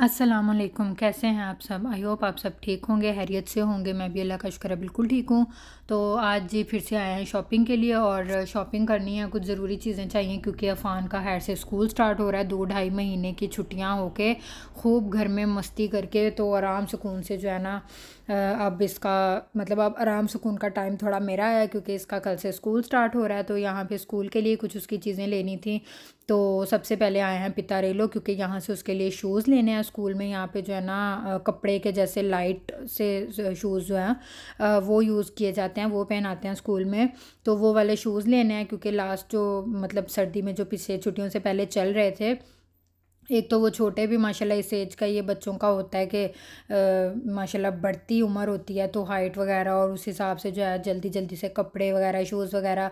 असलम कैसे हैं आप सब आई होप आप सब ठीक होंगे हैरियत से होंगे मैं भी अल्लाह का शुक्र है बिल्कुल ठीक हूँ तो आज जी फिर से आए हैं शॉपिंग के लिए और शॉपिंग करनी है कुछ ज़रूरी चीज़ें चाहिए क्योंकि अफ़ान का हैर से स्कूल स्टार्ट हो रहा है दो ढाई महीने की छुट्टियाँ होके खूब घर में मस्ती करके तो आराम सुकून से जो है ना अब इसका मतलब अब आराम सुकून का टाइम थोड़ा मेरा है क्योंकि इसका कल से स्कूल स्टार्ट हो रहा है तो यहाँ पर स्कूल के लिए कुछ उसकी चीज़ें लेनी थी तो सबसे पहले आए हैं पिता रेलो क्योंकि यहाँ से उसके लिए शूज़ लेने हैं स्कूल में यहाँ पे जो है ना कपड़े के जैसे लाइट से शूज़ जो हैं वो यूज़ किए जाते हैं वो पहनाते हैं स्कूल में तो वो वाले शूज़ लेने हैं क्योंकि लास्ट जो मतलब सर्दी में जो पिछले छुट्टियों से पहले चल रहे थे एक तो वो छोटे भी माशाल्लाह इस एज का ये बच्चों का होता है कि माशाल्लाह बढ़ती उम्र होती है तो हाइट वगैरह और उस हिसाब से जो है जल्दी जल्दी से कपड़े वगैरह शूज़ वगैरह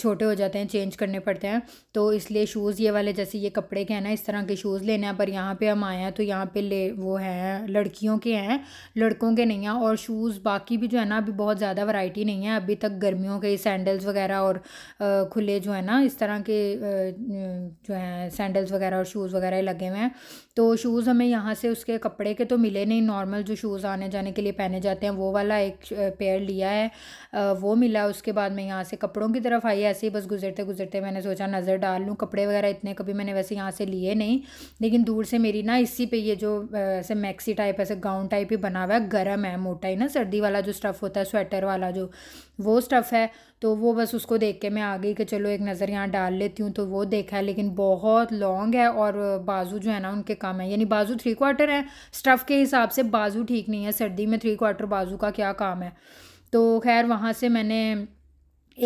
छोटे हो जाते हैं चेंज करने पड़ते हैं तो इसलिए शूज़ ये वाले जैसे ये कपड़े के हैं ना इस तरह के शूज़ लेने हैं पर यहाँ पर हम आए हैं तो यहाँ पर ले वो हैं लड़कियों के हैं लड़कों के नहीं हैं और शूज़ बाकी भी जो है ना अभी बहुत ज़्यादा वराइटी नहीं है अभी तक गर्मियों के सैंडल्स वगैरह और खुले जो है ना इस तरह के जो हैं सैंडल्स वगैरह और शूज़ वगैरह सारे लगे हुए हैं तो शूज़ हमें यहाँ से उसके कपड़े के तो मिले नहीं नॉर्मल जो शूज़ आने जाने के लिए पहने जाते हैं वो वाला एक पेयर लिया है वो मिला उसके बाद मैं यहाँ से कपड़ों की तरफ आई ऐसे ही बस गुजरते गुजरते मैंने सोचा नज़र डाल लूँ कपड़े वगैरह इतने कभी मैंने वैसे यहाँ से लिए नहीं लेकिन दूर से मेरी ना इसी पे ये जो ऐसे मैक्सी टाइप ऐसे गाउन टाइप ही बना हुआ है गर्म है मोटा ही ना सर्दी वाला जो स्टफ़ होता है स्वेटर वाला जो वो स्टफ़ है तो वो बस उसको देख के मैं आ गई कि चलो एक नज़र यहाँ डाल लेती हूँ तो वो देखा है लेकिन बहुत लॉन्ग है और बाजू जो है ना उनके कम है यानी बाजू थ्री क्वार्टर है स्टफ़ के हिसाब से बाजू ठीक नहीं है सर्दी में थ्री क्वार्टर बाजू का क्या काम है तो खैर वहाँ से मैंने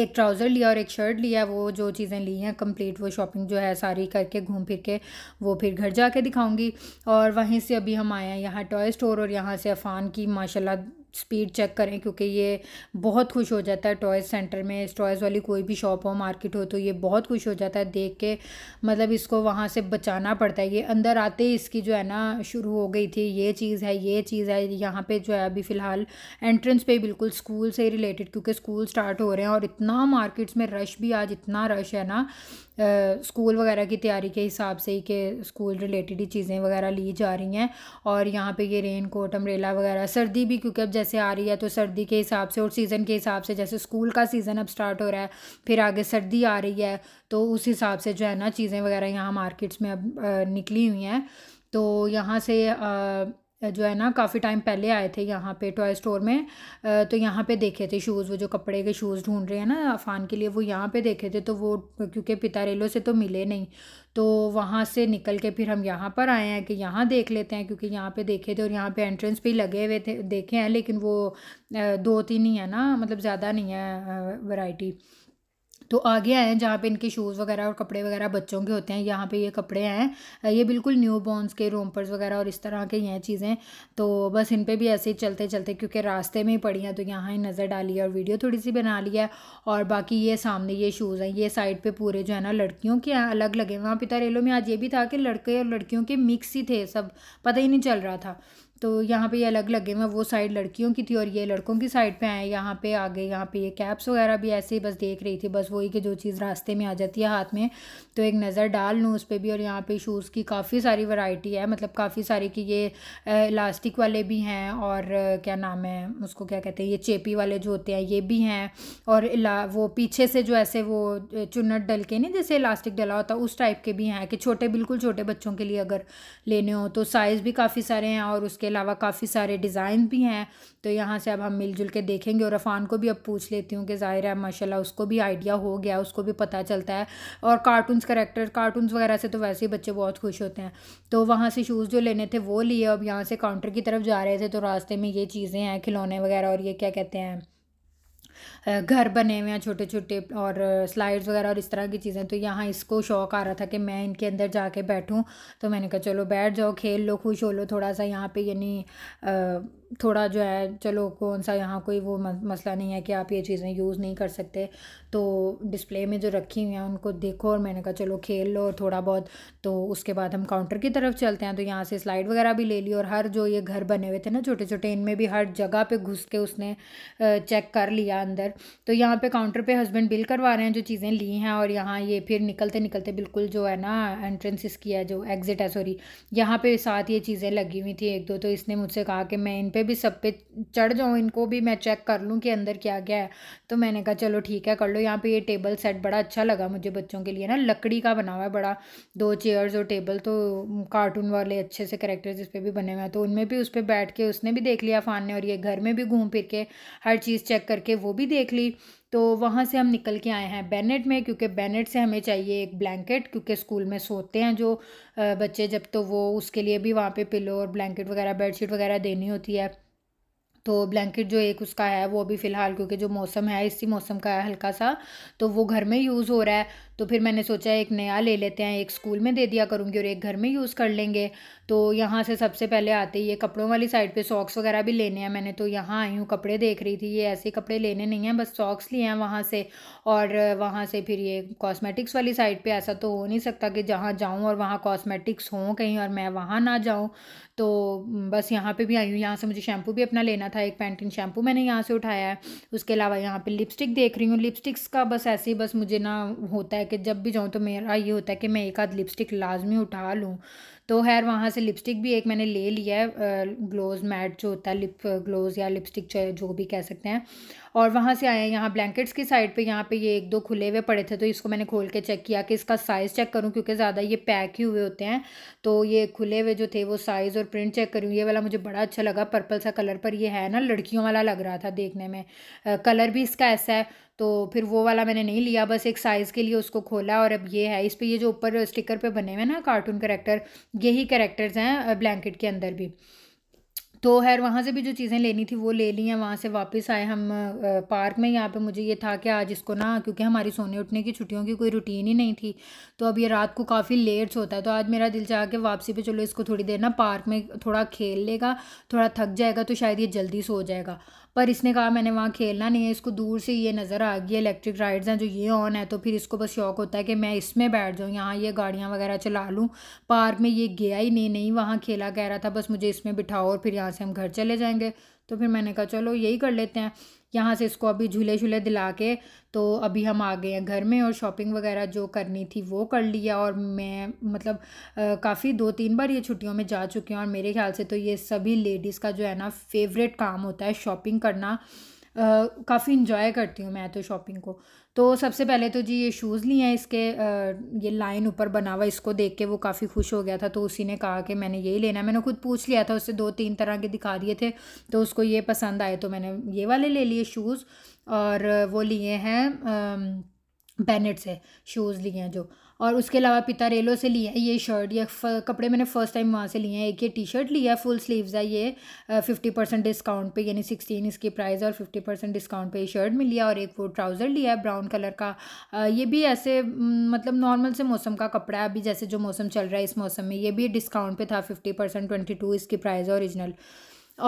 एक ट्राउज़र लिया और एक शर्ट लिया वो जो चीज़ें ली हैं कंप्लीट वो शॉपिंग जो है सारी करके घूम फिर के वो फिर घर जाके दिखाऊंगी और वहीं से अभी हम आए हैं यहाँ टॉय स्टोर और यहाँ से अफ़ान की माशाल्लाह स्पीड चेक करें क्योंकि ये बहुत खुश हो जाता है टॉयज़ सेंटर में टॉयज़ वाली कोई भी शॉप हो मार्केट हो तो ये बहुत खुश हो जाता है देख के मतलब इसको वहाँ से बचाना पड़ता है ये अंदर आते ही इसकी जो है ना शुरू हो गई थी ये चीज़ है ये चीज़ है यहाँ पे जो है अभी फ़िलहाल एंट्रेंस पे बिल्कुल स्कूल से रिलेटेड क्योंकि स्कूल स्टार्ट हो रहे हैं और इतना मार्केट्स में रश भी आज इतना रश है ना स्कूल वगैरह की तैयारी के हिसाब से ही के स्कूल रिलेटेड ही चीज़ें वगैरह ली जा रही हैं और यहाँ पे ये रेन कोट अम्ब्रेला वगैरह सर्दी भी क्योंकि अब जैसे आ रही है तो सर्दी के हिसाब से और सीज़न के हिसाब से जैसे स्कूल का सीज़न अब स्टार्ट हो रहा है फिर आगे सर्दी आ रही है तो उस हिसाब से जो है ना चीज़ें वगैरह यहाँ मार्केट्स में अब निकली हुई हैं तो यहाँ से जो है ना काफ़ी टाइम पहले आए थे यहाँ पे टॉय स्टोर में तो यहाँ पे देखे थे शूज़ वो जो कपड़े के शूज़ ढूंढ रहे हैं ना अफ़ान के लिए वो यहाँ पे देखे थे तो वो क्योंकि पिता रेलो से तो मिले नहीं तो वहाँ से निकल के फिर हम यहाँ पर आए हैं कि यहाँ देख लेते हैं क्योंकि यहाँ पे देखे थे और यहाँ पे एंट्रेंस भी लगे हुए थे देखे हैं लेकिन वो दो तीन ही है ना मतलब ज़्यादा नहीं है वैरायटी तो आगे आए हैं जहाँ पे इनके शूज़ वगैरह और कपड़े वगैरह बच्चों के होते हैं यहाँ पे ये कपड़े हैं ये बिल्कुल न्यू बॉर्नस के रोमपर्स वगैरह और इस तरह के हैं चीज़ें तो बस इन पे भी ऐसे ही चलते चलते क्योंकि रास्ते में ही पड़ी हैं तो यहाँ ही नज़र डाली है और वीडियो थोड़ी सी बना ली है और बाकी ये सामने ये शूज़ हैं ये साइड पर पूरे जो है ना लड़कियों के अलग लगे वहाँ पिता तो रेलो में आज ये भी था कि लड़के और लड़कियों के मिक्स ही थे सब पता ही नहीं चल रहा था तो यहाँ पे ये अलग लगे हुए वो साइड लड़कियों की थी और ये लड़कों की साइड पे आए यहाँ पे आ गए यहाँ पे ये कैप्स वगैरह भी ऐसे ही बस देख रही थी बस वही कि जो चीज़ रास्ते में आ जाती है हाथ में तो एक नज़र डाल लूँ उस पर भी और यहाँ पे शूज़ की काफ़ी सारी वैरायटी है मतलब काफ़ी सारी कि ये इलास्टिक वाले भी हैं और क्या नाम है उसको क्या कहते हैं ये चेपी वाले जो होते हैं ये भी हैं और वो पीछे से जो ऐसे वो चुनट डल के नहीं जैसे इलास्टिक डला होता उस टाइप के भी हैं कि छोटे बिल्कुल छोटे बच्चों के लिए अगर लेने हो तो साइज़ भी काफ़ी सारे हैं और उसके अलावा काफ़ी सारे डिज़ाइन भी हैं तो यहाँ से अब हम मिलजुल के देखेंगे और अफ़ान को भी अब पूछ लेती हूँ कि ज़ाहिर है माशाल्लाह उसको भी आइडिया हो गया उसको भी पता चलता है और कार्टून्स करेक्टर कार्टून्स वगैरह से तो वैसे ही बच्चे बहुत खुश होते हैं तो वहाँ से शूज़ जो लेने थे वो लिए अब यहाँ से काउंटर की तरफ जा रहे थे तो रास्ते में ये चीज़ें हैं खिलौने वगैरह और ये क्या कहते हैं घर बने हुए हैं छोटे छोटे और स्लाइड्स वगैरह और इस तरह की चीज़ें तो यहाँ इसको शौक आ रहा था कि मैं इनके अंदर जाके बैठूँ तो मैंने कहा चलो बैठ जाओ खेल लो खुश हो लो थोड़ा सा यहाँ पे यानी थोड़ा जो है चलो कौन सा यहाँ कोई वो मसला नहीं है कि आप ये चीज़ें यूज़ नहीं कर सकते तो डिस्प्ले में जो रखी हुई हैं उनको देखो और मैंने कहा चलो खेल लो और थोड़ा बहुत तो उसके बाद हम काउंटर की तरफ चलते हैं तो यहाँ से स्लाइड वगैरह भी ले ली और हर जो ये घर बने हुए थे ना छोटे छोटे इनमें भी हर जगह पर घुस के उसने चेक कर लिया अंदर तो यहाँ पर काउंटर पर हस्बैंड बिल करवा रहे हैं जो चीज़ें ली हैं और यहाँ ये फिर निकलते निकलते बिल्कुल जो है ना एंट्रेंस इसकी है जो एग्ज़िट है सॉरी यहाँ पर साथ ये चीज़ें लगी हुई थी एक दो तो इसने मुझसे कहा कि मैं इन पर भी सब पे चढ़ जाऊँ इनको भी मैं चेक कर लूँ कि अंदर क्या क्या है तो मैंने कहा चलो ठीक है कर लो यहाँ पे ये टेबल सेट बड़ा अच्छा लगा मुझे बच्चों के लिए ना लकड़ी का बना हुआ है बड़ा दो चेयर्स और टेबल तो कार्टून वाले अच्छे से करेक्टर्स इस पर भी बने हुए हैं तो उनमें भी उस पर बैठ के उसने भी देख लिया फ़ान ने और ये घर में भी घूम फिर के हर चीज़ चेक करके वो भी देख ली तो वहाँ से हम निकल के आए हैं बेनेट में क्योंकि बेनेट से हमें चाहिए एक ब्लैंकेट क्योंकि स्कूल में सोते हैं जो बच्चे जब तो वो उसके लिए भी वहाँ पे पिलो और ब्लैंकेट वगैरह बेडशीट वगैरह देनी होती है तो ब्लैंकेट जो एक उसका है वो अभी फ़िलहाल क्योंकि जो मौसम है इसी मौसम का है हल्का सा तो वो घर में यूज़ हो रहा है तो फिर मैंने सोचा एक नया ले लेते हैं एक स्कूल में दे दिया करूँगी और एक घर में यूज़ कर लेंगे तो यहाँ से सबसे पहले आते ही ये कपड़ों वाली साइड पे सॉक्स वगैरह भी लेने हैं मैंने तो यहाँ आई हूँ कपड़े देख रही थी ये ऐसे कपड़े लेने नहीं हैं बस सॉक्स लिए हैं वहाँ से और वहाँ से फिर ये कॉस्मेटिक्स वाली साइड पर ऐसा तो हो नहीं सकता कि जहाँ जाऊँ और वहाँ कॉस्मेटिक्स हों कहीं और मैं वहाँ ना जाऊँ तो बस यहाँ पे भी आई हूँ यहाँ से मुझे शैम्पू भी अपना लेना था एक पैंटिन शैम्पू मैंने यहाँ से उठाया है उसके अलावा यहाँ पे लिपस्टिक देख रही हूँ लिपस्टिक्स का बस ऐसे ही बस मुझे ना होता है है कि जब भी जाऊँ तो मेरा ये होता है कि मैं एक आध लिपस्टिक लाजमी उठा लूँ तो खैर वहाँ से लिपस्टिक भी एक मैंने ले लिया है ग्लोज मैट जो होता है लिप ग्लोज या लिपस्टिक जो, भी कह सकते हैं और वहाँ से आए यहाँ ब्लैंकेट्स की साइड पे यहाँ पे ये एक दो खुले हुए पड़े थे तो इसको मैंने खोल के चेक किया कि इसका साइज़ चेक करूँ क्योंकि ज़्यादा ये पैक ही हुए होते हैं तो ये खुले हुए जो थे वो साइज़ और प्रिंट चेक करूँ ये वाला मुझे बड़ा अच्छा लगा पर्पल सा कलर पर यह है ना लड़कियों वाला लग रहा था देखने में कलर भी इसका ऐसा है तो फिर वो वाला मैंने नहीं लिया बस एक साइज़ के लिए उसको खोला और अब ये है इस पर ये जो ऊपर स्टिकर पे बने हुए हैं ना कार्टून करेक्टर यही करेक्टर्स हैं ब्लैंकेट के अंदर भी तो खैर वहाँ से भी जो चीज़ें लेनी थी वो ले ली हैं वहाँ से वापस आए हम पार्क में यहाँ पे मुझे ये था कि आज इसको ना क्योंकि हमारी सोने उठने की छुट्टियों की कोई रूटीन ही नहीं थी तो अब ये रात को काफ़ी लेट्स होता है तो आज मेरा दिल चाह के वापसी पे चलो इसको थोड़ी देर ना पार्क में थोड़ा खेल लेगा थोड़ा थक जाएगा तो शायद ये जल्दी सो जाएगा पर इसने कहा मैंने वहाँ खेलना नहीं है इसको दूर से ये नज़र आ गई इलेक्ट्रिक राइड्स हैं जो ये ऑन है तो फिर इसको बस शौक होता है कि मैं इसमें बैठ जाऊँ यहाँ ये गाड़ियाँ वगैरह चला लूँ पार्क में ये गया ही नहीं नहीं वहाँ खेला कह रहा था बस मुझे इसमें बिठाओ और फिर यहाँ से हम घर चले जाएँगे तो फिर मैंने कहा चलो यही कर लेते हैं यहाँ से इसको अभी झूले झूले दिला के तो अभी हम आ गए हैं घर में और शॉपिंग वगैरह जो करनी थी वो कर लिया और मैं मतलब काफ़ी दो तीन बार ये छुट्टियों में जा चुकी हूँ और मेरे ख्याल से तो ये सभी लेडीज़ का जो है ना फेवरेट काम होता है शॉपिंग करना काफ़ी इंजॉय करती हूँ मैं तो शॉपिंग को तो सबसे पहले तो जी ये शूज़ लिए हैं इसके ये लाइन ऊपर बना हुआ इसको देख के वो काफ़ी खुश हो गया था तो उसी ने कहा कि मैंने यही लेना है मैंने खुद पूछ लिया था उससे दो तीन तरह के दिखा दिए थे तो उसको ये पसंद आए तो मैंने ये वाले ले लिए शूज़ और वो लिए हैं बैनेट से शूज़ लिए हैं जो और उसके अलावा पिता रेलो से लिया है ये शर्ट या कपड़े मैंने फ़र्स्ट टाइम वहाँ से लिए हैं एक ये टी शर्ट लिया है फुल स्लीव्स है ये फिफ्टी परसेंट डिस्काउंट पे यानी सिक्सटीन इसकी प्राइस और फिफ्टी परसेंट डिस्काउंट पे शर्ट मिली है और एक वो ट्राउज़र लिया है ब्राउन कलर का ये भी ऐसे मतलब नॉर्मल से मौसम का कपड़ा है अभी जैसे जो मौसम चल रहा है इस मौसम में ये भी डिस्काउंट पर था फिफ्टी परसेंट ट्वेंटी टू इसकी प्राइस औरिजिनल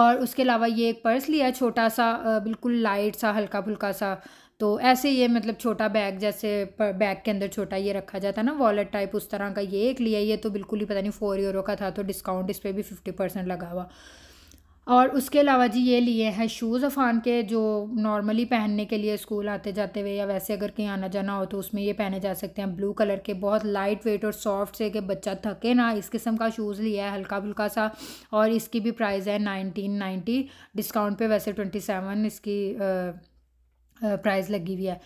और उसके अलावा ये एक पर्स लिया है छोटा सा बिल्कुल लाइट सा हल्का फुल्का सा तो ऐसे ये मतलब छोटा बैग जैसे बैग के अंदर छोटा ये रखा जाता है ना वॉलेट टाइप उस तरह का ये एक लिया ये तो बिल्कुल ही पता नहीं फोर यूरो का था तो डिस्काउंट इस पर भी फिफ्टी परसेंट लगा हुआ और उसके अलावा जी ये लिए हैं शूज़ अफान के जो नॉर्मली पहनने के लिए स्कूल आते जाते हुए या वैसे अगर कहीं आना जाना हो तो उसमें ये पहने जा सकते हैं ब्लू कलर के बहुत लाइट वेट और सॉफ्ट से कि बच्चा थके ना इस किस्म का शूज़ लिया है हल्का फुल्का सा और इसकी भी प्राइस है नाइनटीन नाइन्टी डिस्काउंट पर वैसे ट्वेंटी सेवन इसकी आ, प्राइस लगी हुई है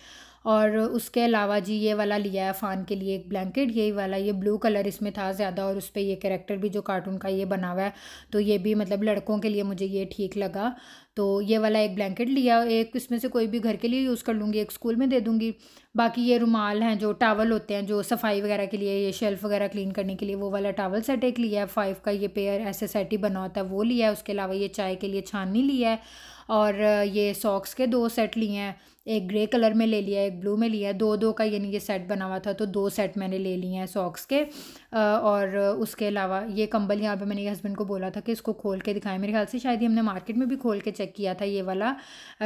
और उसके अलावा जी ये वाला लिया है फ़ान के लिए एक ब्लैंकेट यही वाला ये ब्लू कलर इसमें था ज़्यादा और उस पर ये कैरेक्टर भी जो कार्टून का ये बना हुआ है तो ये भी मतलब लड़कों के लिए मुझे ये ठीक लगा तो ये वाला एक ब्लैंकेट लिया एक इसमें से कोई भी घर के लिए यूज़ कर लूँगी एक स्कूल में दे दूँगी बाकी ये रुमाल हैं जो टावल होते हैं जो सफाई वगैरह के लिए ये शेल्फ़ वगैरह क्लीन करने के लिए वो वाला टावल सेट एक लिया है फाइव का ये पेयर ऐसे सेट ही बना होता है वो लिया है उसके अलावा ये चाय के लिए छाननी लिया है और ये सॉक्स के दो सेट लिए हैं एक ग्रे कलर में ले लिया एक ब्लू में लिया दो दो का यानी ये सेट बना हुआ था तो दो सेट मैंने ले लिए हैं सॉक्स के और उसके अलावा ये कंबल यहाँ पे मैंने हस्बैंड को बोला था कि इसको खोल के दिखाएं मेरे ख्याल से शायद ही हमने मार्केट में भी खोल के चेक किया था ये वाला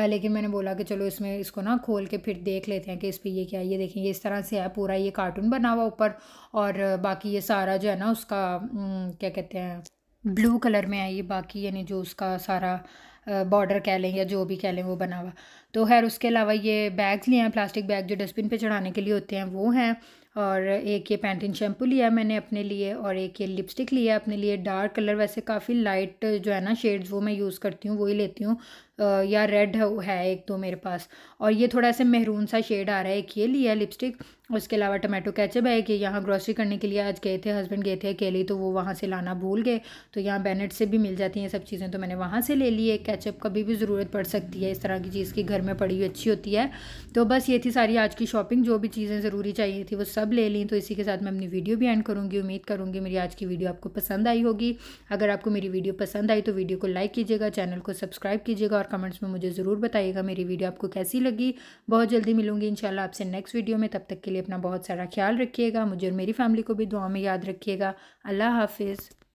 लेकिन मैंने बोला कि चलो इसमें इसको ना खोल के फिर देख लेते हैं कि इस पर ये क्या ये देखें ये इस तरह से है पूरा ये कार्टून बना हुआ ऊपर और बाकी ये सारा जो है ना उसका क्या कहते हैं ब्लू कलर में आई है बाकी यानी जो उसका सारा बॉर्डर कह लें या जो भी कह लें वो बना हुआ तो खैर उसके अलावा ये बैग्स लिए हैं प्लास्टिक बैग जो डस्टबिन पे चढ़ाने के लिए होते हैं वो हैं और एक ये पैंटिन शैम्पू लिया मैंने अपने लिए और एक ये लिपस्टिक लिया अपने लिए डार्क कलर वैसे काफ़ी लाइट जो है ना शेड्स वो मैं यूज़ करती हूँ वही लेती हूँ या रेड है एक तो मेरे पास और ये थोड़ा ऐसे मेहरून सा शेड आ रहा है एक ये लिया लिपस्टिक उसके अलावा टमाटो कैचअप है कि यहाँ ग्रॉसरी करने के लिए आज गए थे हस्बैंड गए थे अकेले तो वो वहाँ से लाना भूल गए तो यहाँ बैनेट से भी मिल जाती हैं सब चीज़ें तो मैंने वहाँ से ले ली है कैचअप कभी भी ज़रूरत पड़ सकती है इस तरह की चीज़ की घर में पड़ी हुई अच्छी होती है तो बस ये थी सारी आज की शॉपिंग जो भी चीज़ें ज़रूरी चाहिए थी वो सब ले ली तो इसी के साथ मैं अपनी वीडियो भी एंड करूँगी उम्मीद करूँगी मेरी आज की वीडियो आपको पसंद आई होगी अगर आपको मेरी वीडियो पसंद आई तो वीडियो को लाइक कीजिएगा चैनल को सब्सक्राइब कीजिएगा और और कमेंट्स में मुझे ज़रूर बताइएगा मेरी वीडियो आपको कैसी लगी बहुत जल्दी मिलूंगी इन आपसे नेक्स्ट वीडियो में तब तक के लिए अपना बहुत सारा ख्याल रखिएगा मुझे और मेरी फैमिली को भी दुआ में याद रखिएगा अल्लाह हाफिज़